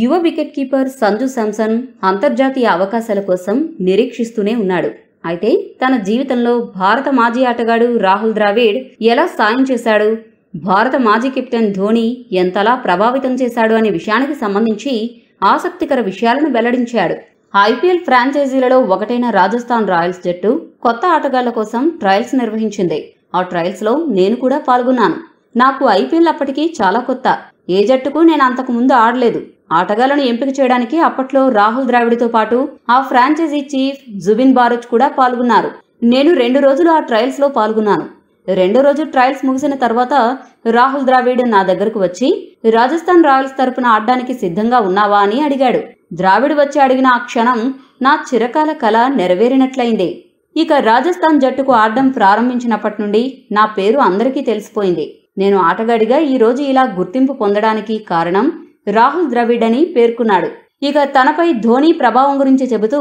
యువ wicket keeper Sanju Samson అంతర్జాతీయ అవకాశాల కోసం నిరీక్షిస్తూనే ఉన్నాడు అయితే తన జీవితంలో భారత మాజీ ఆటగాడు రాహుల్ ద్రావిడ్ ఎలా సాయం చేశాడు భారత మాజీ కెప్టెన్ ధోని ఎంతలా ప్రభావితం చేశాడు అనే విషయానికి సంబంధించి ఆసక్తికర విషయాలను వెల్లడించాడు ఐపీఎల్ ఫ్రాంచైజీలలో ఒకటైన రాజస్థాన్ రాయల్స్ జట్టు కొత్త ఆటగాళ్ల కోసం ట్రయల్స్ నిర్వహించింది ఆ ట్రయల్స్లో నేను కూడా పాల్గొన్నాను నాకు ఐపీఎల్ అప్పటికీ చాలా కొత్త ఏ జట్టుకు నేను అంతకుముందు ఆడలేదు ఆటగాళ్లను ఎంపిక చేయడానికి అప్పట్లో రాహుల్ ద్రావిడ్తో పాటు ఆ ఫ్రాంచైజీ చీఫ్ జుబిన్ బారుచ్ కూడా పాల్గొన్నారు నేను రెండు రోజులు ఆ ట్రయల్స్లో పాల్గొన్నాను రెండో రోజు ట్రయల్స్ ముగిసిన తర్వాత రాహుల్ ద్రావిడ్ నా దగ్గరకు వచ్చి రాజస్థాన్ రాయల్స్ తరపున ఆడడానికి సిద్ధంగా ఉన్నావా అని అడిగాడు ద్రావిడ్ వచ్చి అడిగిన ఆ క్షణం నా చిరకాల కళ నెరవేరినట్లయింది ఇక రాజస్థాన్ జట్టుకు ఆడడం ప్రారంభించినప్పటి నుండి నా పేరు అందరికీ తెలిసిపోయింది నేను ఆటగాడిగా ఈ రోజు ఇలా గుర్తింపు పొందడానికి కారణం రాహుల్ ద్రవిడ్ అని పేర్కొన్నాడు ఇక తనపై ధోని ప్రభావం గురించి చెబుతూ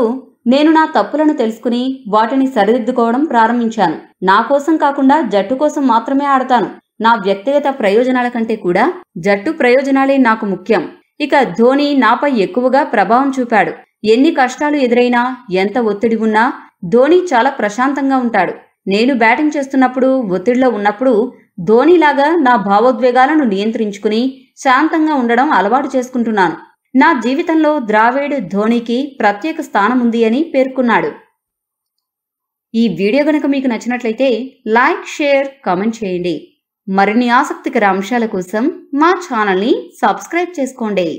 నేను నా తప్పులను తెలుసుకుని వాటిని సరిదిద్దుకోవడం ప్రారంభించాను నా కోసం కాకుండా జట్టు కోసం మాత్రమే ఆడతాను నా వ్యక్తిగత ప్రయోజనాల కంటే కూడా జట్టు ప్రయోజనాలే నాకు ముఖ్యం ఇక ధోని నాపై ఎక్కువగా ప్రభావం చూపాడు ఎన్ని కష్టాలు ఎదురైనా ఎంత ఒత్తిడి ఉన్నా ధోని చాలా ప్రశాంతంగా ఉంటాడు నేను బ్యాటింగ్ చేస్తున్నప్పుడు ఒత్తిడిలో ఉన్నప్పుడు ధోనిలాగా నా భావోద్వేగాలను నియంత్రించుకుని శాంతంగా ఉండడం అలవాటు చేసుకుంటున్నాను నా జీవితంలో ద్రావిడ్ ధోనికి ప్రత్యేక స్థానం ఉంది అని పేర్కొన్నాడు ఈ వీడియో గనక మీకు నచ్చినట్లయితే లైక్ షేర్ కామెంట్ చేయండి మరిన్ని ఆసక్తికర అంశాల కోసం మా ఛానల్ని సబ్స్క్రైబ్ చేసుకోండి